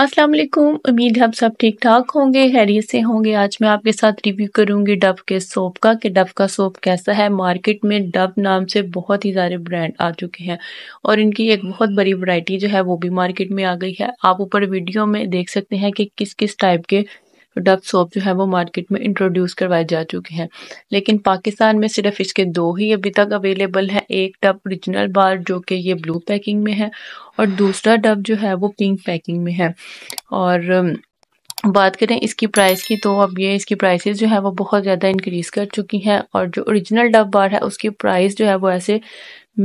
अस्सलाम वालेकुम उम्मीद है आप सब ठीक ठाक होंगे खैरियत से होंगे आज मैं आपके साथ रिव्यू करूंगी डव के सोप का कि डव का सोप कैसा है मार्केट में डव नाम से बहुत ही सारे ब्रांड आ चुके हैं और इनकी एक बहुत बड़ी वैरायटी जो है वो भी मार्केट में आ गई है आप ऊपर वीडियो में देख सकते हैं कि किस किस टाइप के डब सोप जो है वो मार्केट में इंट्रोड्यूस करवाए जा चुके हैं लेकिन पाकिस्तान में सिर्फ इसके दो ही अभी तक अवेलेबल है एक डब ओरिजिनल बार जो कि ये ब्लू पैकिंग में है और दूसरा डब जो है वो पिंक पैकिंग में है और बात करें इसकी प्राइस की तो अब ये इसकी प्राइसेस जो है वो बहुत ज़्यादा इंक्रीज़ कर चुकी हैं और जो ओरिजिनल डब बार है उसकी प्राइस जो है वो ऐसे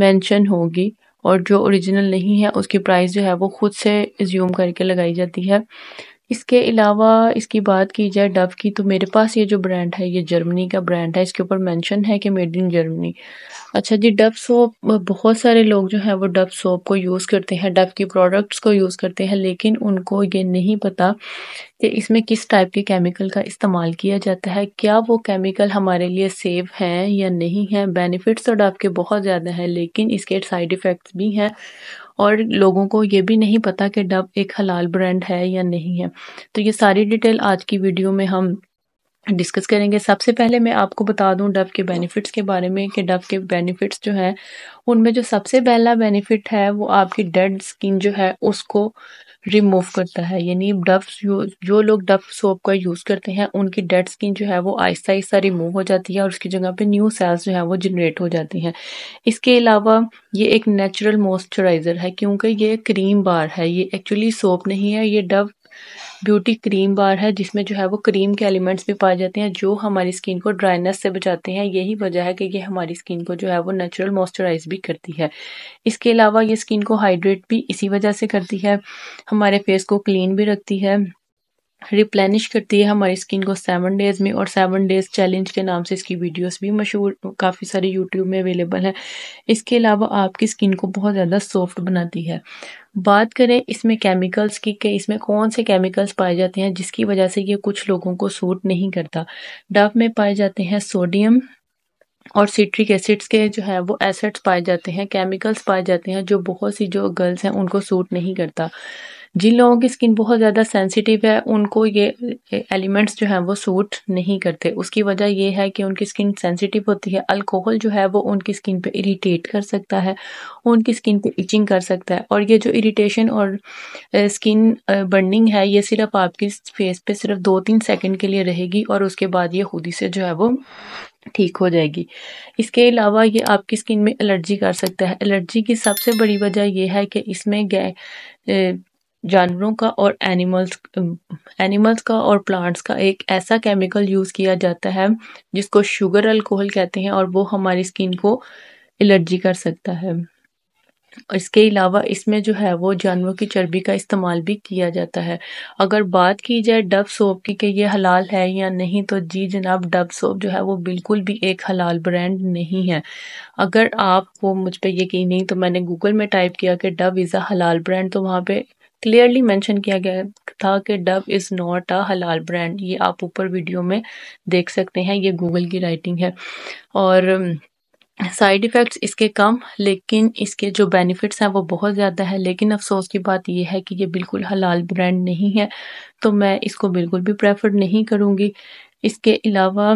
मेंशन होगी और जो ओरिजिनल नहीं है उसकी प्राइस जो है वो खुद से एज्यूम करके लगाई जाती है इसके अलावा इसकी बात की जाए डव की तो मेरे पास ये जो ब्रांड है ये जर्मनी का ब्रांड है इसके ऊपर मेंशन है कि मेड इन जर्मनी अच्छा जी डव सोप बहुत सारे लोग जो हैं वो डव सोप को यूज़ करते हैं डव की प्रोडक्ट्स को यूज़ करते हैं लेकिन उनको ये नहीं पता कि इसमें किस टाइप के केमिकल का इस्तेमाल किया जाता है क्या वो केमिकल हमारे लिए सेफ़ हैं या नहीं है बेनिफिट्स तो डब के बहुत ज़्यादा हैं लेकिन इसके साइड इफ़ेक्ट्स भी हैं और लोगों को ये भी नहीं पता कि डब एक हलाल ब्रांड है या नहीं है तो ये सारी डिटेल आज की वीडियो में हम डिस्कस करेंगे सबसे पहले मैं आपको बता दूं डव के बेनिफिट्स के बारे में कि डव के बेनिफिट्स जो हैं उनमें जो सबसे पहला बेनिफिट है वो आपकी डेड स्किन जो है उसको रिमूव करता है यानी डव जो लोग डव सोप का यूज़ करते हैं उनकी डेड स्किन जो है वो आहिस्ता आहिस्ता रिमूव हो जाती है और उसकी जगह पे न्यू सेल्स जो है वो जनरेट हो जाती हैं इसके अलावा ये एक नेचुरल मॉइस्चराइज़र है क्योंकि ये क्रीम बार है ये एक्चुअली सोप नहीं है ये डव ब्यूटी क्रीम बार है जिसमें जो है वो क्रीम के एलिमेंट्स भी पाए जाते हैं जो हमारी स्किन को ड्राइनेस से बचाते हैं यही वजह है कि ये हमारी स्किन को जो है वो नेचुरल मॉइस्चराइज भी करती है इसके अलावा ये स्किन को हाइड्रेट भी इसी वजह से करती है हमारे फेस को क्लीन भी रखती है रिप्लेनिश करती है हमारी स्किन को सेवन डेज़ में और सेवन डेज़ चैलेंज के नाम से इसकी वीडियोस भी मशहूर काफ़ी सारी यूट्यूब में अवेलेबल है इसके अलावा आपकी स्किन को बहुत ज़्यादा सॉफ्ट बनाती है बात करें इसमें केमिकल्स की कि इसमें कौन से केमिकल्स पाए जाते हैं जिसकी वजह से ये कुछ लोगों को सूट नहीं करता डफ में पाए जाते हैं सोडियम और सिट्रिक एसिड्स के जो है वो एसिड्स पाए जाते हैं केमिकल्स पाए जाते हैं जो बहुत सी जो गर्ल्स हैं उनको सूट नहीं करता जिन लोगों की स्किन बहुत ज़्यादा सेंसिटिव है उनको ये एलिमेंट्स जो हैं वो सूट नहीं करते उसकी वजह ये है कि उनकी स्किन सेंसिटिव होती है अल्कोहल जो है वो उनकी स्किन पे इरिटेट कर सकता है उनकी स्किन पे इचिंग कर सकता है और ये जो इरिटेशन और स्किन बर्निंग है ये सिर्फ आपकी फेस पे सिर्फ दो तीन सेकेंड के लिए रहेगी और उसके बाद ये खुद ही से जो है वो ठीक हो जाएगी इसके अलावा ये आपकी स्किन में एलर्जी कर सकता है एलर्जी की सबसे बड़ी वजह यह है कि इसमें गै जानवरों का और एनिमल्स एनिमल्स का और प्लांट्स का एक ऐसा केमिकल यूज़ किया जाता है जिसको शुगर अल्कोहल कहते हैं और वो हमारी स्किन को एलर्जी कर सकता है इसके अलावा इसमें जो है वो जानवरों की चर्बी का इस्तेमाल भी किया जाता है अगर बात की जाए डब सोप की कि ये हलाल है या नहीं तो जी जनाब डब सोप जो है वो बिल्कुल भी एक हलाल ब्रांड नहीं है अगर आप वो मुझ पर यकीन नहीं तो मैंने गूगल में टाइप किया कि डब इज़ अ हलाल ब्रांड तो वहाँ पे क्लियरली मेंशन किया गया था कि डब इज़ नॉट अ हलाल ब्रांड ये आप ऊपर वीडियो में देख सकते हैं ये गूगल की राइटिंग है और साइड um, इफ़ेक्ट्स इसके कम लेकिन इसके जो बेनिफिट्स हैं वो बहुत ज़्यादा है लेकिन अफसोस की बात यह है कि ये बिल्कुल हलाल ब्रांड नहीं है तो मैं इसको बिल्कुल भी प्रेफर नहीं करूँगी इसके अलावा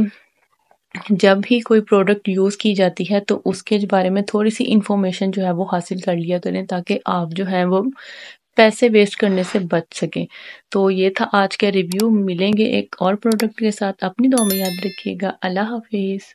जब भी कोई प्रोडक्ट यूज़ की जाती है तो उसके बारे में थोड़ी सी इन्फॉर्मेशन जो है वो हासिल कर लिया करें ताकि आप जो है वो पैसे वेस्ट करने से बच सकें तो ये था आज का रिव्यू मिलेंगे एक और प्रोडक्ट के साथ अपनी दो में याद रखिएगा अल्लाह हाफिज़